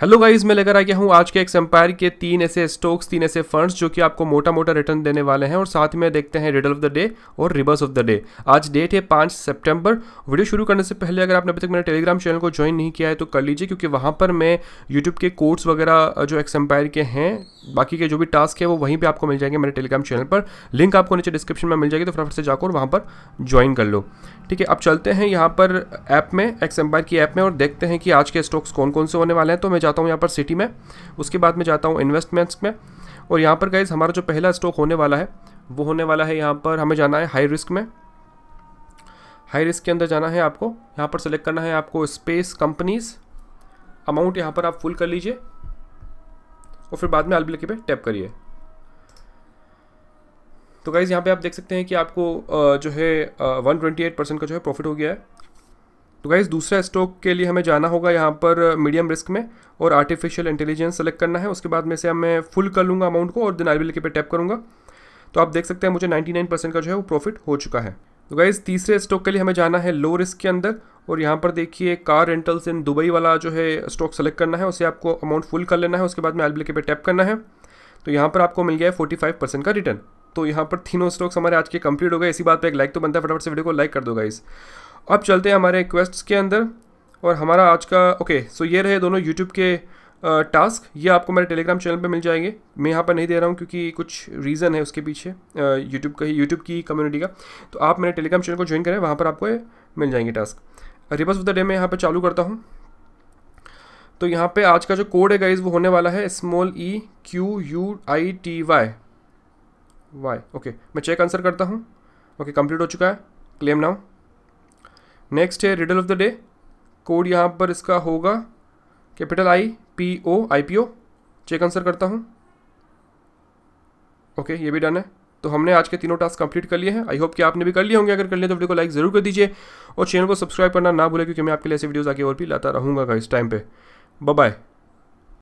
hello guys मैं लेकर आ गया हूँ आज के एक एम्पायर के तीन ऐसे स्टॉक्स तीन ऐसे फंड्स जो कि आपको मोटा मोटा रिटर्न देने वाले हैं और साथ में देखते हैं रिडल ऑफ द डे और रिवर्स ऑफ द डे आज डेट है पाँच सितंबर वीडियो शुरू करने से पहले अगर आपने अभी तक मेरे टेलीग्राम चैनल को ज्वाइन नहीं किया है तो कर लीजिए क्योंकि वहाँ पर मैं यूट्यूब के कोर्स वगैरह जो एक्स एम्पायर के हैं बाकी के जो भी टास्क है वो वहीं पे आपको मिल जाएंगे मेरे टेलीग्राम चैनल पर लिंक आपको नीचे डिस्क्रिप्शन में मिल जाएगी तो फटाफट से जाकर वहाँ पर ज्वाइन कर लो ठीक है अब चलते हैं यहाँ पर ऐप में एक्स एम्पायर की ऐप में और देखते हैं कि आज के स्टॉक्स कौन कौन से होने वाले हैं तो मैं जाता हूँ यहाँ पर सिटी में उसके बाद मैं जाता हूँ इन्वेस्टमेंट्स में और यहाँ पर गाइज हमारा जो पहला स्टॉक होने वाला है वो होने वाला है यहाँ पर हमें जाना है हाई रिस्क में हाई रिस्क के अंदर जाना है आपको यहाँ पर सेलेक्ट करना है आपको स्पेस कंपनीज़ अमाउंट यहाँ पर आप फुल कर लीजिए और फिर बाद में आलबी लकी पे टैप करिए तो गाइज़ यहाँ पे आप देख सकते हैं कि आपको जो है वन ट्वेंटी एट परसेंट का जो है प्रॉफिट हो गया है तो गाइज़ दूसरा स्टॉक के लिए हमें जाना होगा यहाँ पर मीडियम रिस्क में और आर्टिफिशियल इंटेलिजेंस सेलेक्ट करना है उसके बाद में से मैं फुल कर लूँगा अमाउंट को और दिन आई के पे टैप करूँगा तो आप देख सकते हैं मुझे नाइन्टी का जो है वो प्रॉफिट हो चुका है तो गाइज़ तीसरे स्टॉक के लिए हमें जाना है लो रिस्क के अंदर और यहाँ पर देखिए कार रेंटल्स इन दुबई वाला जो है स्टॉक सेलेक्ट करना है उसे आपको अमाउंट फुल कर लेना है उसके बाद में के पे टैप करना है तो यहाँ पर आपको मिल गया है फोर्टी फाइव परसेंट का रिटर्न तो यहाँ पर तीनों स्टॉक्स हमारे आज के कंप्लीट हो गए इसी बात पर एक लाइक तो बनता है फटाफट से वीडियो को लाइक कर दो गाइस अब चलते हैं हमारे क्वेस्ट के अंदर और हमारा आज का ओके सो ये रहे दोनों यूट्यूब के टास्क ये आपको मेरे टेलीग्राम चैनल पे मिल जाएंगे मैं यहाँ पर नहीं दे रहा हूँ क्योंकि कुछ रीज़न है उसके पीछे यूट्यूब का ही यूट्यूब की कम्युनिटी का तो आप मेरे टेलीग्राम चैनल को ज्वाइन करें वहाँ पर आपको मिल जाएंगे task reverse of the day में यहाँ पे चालू करता हूँ तो यहाँ पे आज का जो कोड है गाइज वो होने वाला है small e q u i t y y okay मैं चेक आंसर करता हूँ ओके कंप्लीट हो चुका है क्लेम नाउ नेक्स्ट है riddle of the day code यहाँ पर इसका होगा capital I P O I P O check answer करता हूँ ओके ये भी डन है तो हमने आज के तीनों टास्क कंप्लीट कर लिए हैं आई होप कि आपने भी कर लिए होंगे अगर कर लिए तो वीडियो को लाइक जरूर कर दीजिए और चैनल को सब्सक्राइब करना ना भूलें क्योंकि मैं आपके लिए ऐसे वीडियोज़ आगे और भी लाता रहूँगा इस टाइम पर बाय